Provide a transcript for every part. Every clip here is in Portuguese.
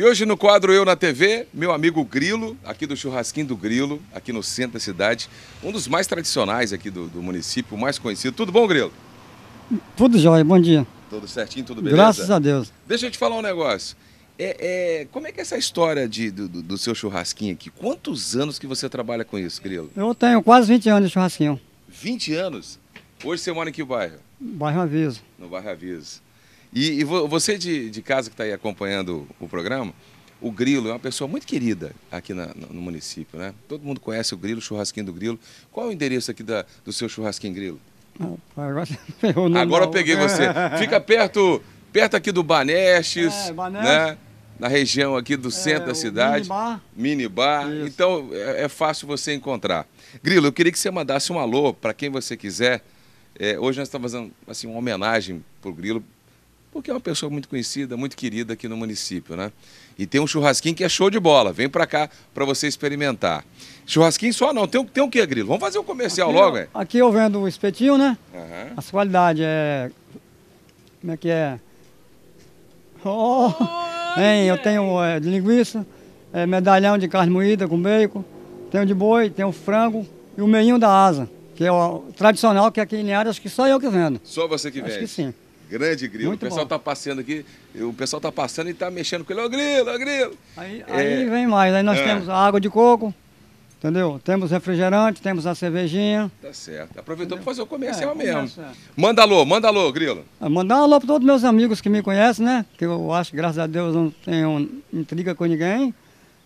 E hoje no quadro Eu na TV, meu amigo Grilo, aqui do Churrasquinho do Grilo, aqui no centro da cidade, um dos mais tradicionais aqui do, do município, mais conhecido. Tudo bom, Grilo? Tudo jóia, bom dia. Tudo certinho, tudo beleza? Graças a Deus. Deixa eu te falar um negócio. É, é, como é que é essa história de, do, do seu churrasquinho aqui? Quantos anos que você trabalha com isso, Grilo? Eu tenho quase 20 anos de churrasquinho. 20 anos? Hoje você mora em que bairro? Bairro Aviso. No bairro Aviso. E, e você de, de, casa que está aí acompanhando o programa, o Grilo é uma pessoa muito querida aqui na, no, no, município, né? Todo mundo conhece o Grilo, o churrasquinho do Grilo. Qual é o endereço aqui da, do seu churrasquinho Grilo? agora eu, não, agora eu peguei você. Fica perto, perto aqui do Banestes, é, Banestes. né? na região aqui do é, centro é, da cidade. bar. Mini bar. Então é, é, fácil você encontrar. Grilo, eu queria que você mandasse um alô para quem você quiser. É, hoje nós estamos fazendo assim, uma homenagem para o Grilo porque é uma pessoa muito conhecida, muito querida aqui no município, né? E tem um churrasquinho que é show de bola. Vem para cá para você experimentar. Churrasquinho só não. Tem, tem o que, Grilo? Vamos fazer um comercial aqui, logo, hein? É? Aqui eu vendo o espetinho, né? Uhum. As qualidades é... Como é que é? Oh! Hein, eu tenho é, de linguiça, é, medalhão de carne moída com bacon, tenho de boi, tenho frango e o meinho da asa, que é o tradicional, que aqui em Linhares acho que só eu que vendo. Só você que vende? Acho que sim. Grande grilo. Muito o pessoal está passeando aqui, o pessoal está passando e está mexendo com ele. Ô grilo, ô grilo. Aí, é... aí vem mais. Aí nós é. temos a água de coco, entendeu? Temos refrigerante, temos a cervejinha. Tá certo. aproveitou para fazer o comercial é, é mesmo. Começa, é. Manda alô, manda alô, grilo. Manda ah, mandar um alô para todos meus amigos que me conhecem, né? Que eu acho, graças a Deus, não tenho intriga com ninguém.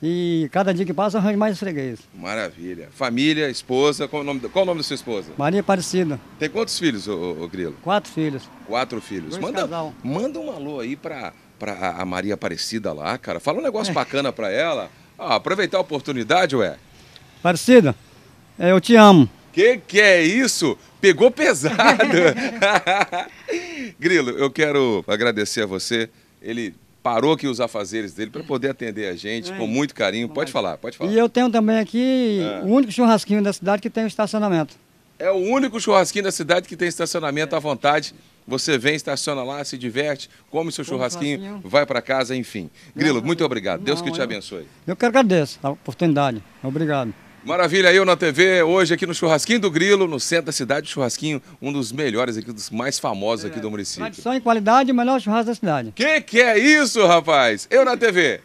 E cada dia que passa arranjo mais freguês. Maravilha. Família, esposa, qual o nome, qual o nome da sua esposa? Maria Aparecida. Tem quantos filhos, o Grilo? Quatro filhos. Quatro filhos. Dois manda, casal. manda um alô aí pra, pra a Maria Aparecida lá, cara. Fala um negócio é. bacana pra ela. Ah, aproveitar a oportunidade, ué. Aparecida, é, eu te amo. Que que é isso? Pegou pesado. Grilo, eu quero agradecer a você. Ele parou aqui os afazeres dele para poder atender a gente é. com muito carinho. Pode falar, pode falar. E eu tenho também aqui é. o único churrasquinho da cidade que tem estacionamento. É o único churrasquinho da cidade que tem estacionamento é. à vontade. Você vem, estaciona lá, se diverte, come seu churrasquinho, churrasquinho, vai para casa, enfim. Grilo, muito obrigado. Deus que te abençoe. Eu, eu que agradeço a oportunidade. Obrigado. Maravilha, eu na TV, hoje aqui no Churrasquinho do Grilo, no centro da cidade, churrasquinho, um dos melhores aqui, dos mais famosos aqui do é, município. Tradição e qualidade, o melhor churrasco da cidade. Que que é isso, rapaz? Eu na TV.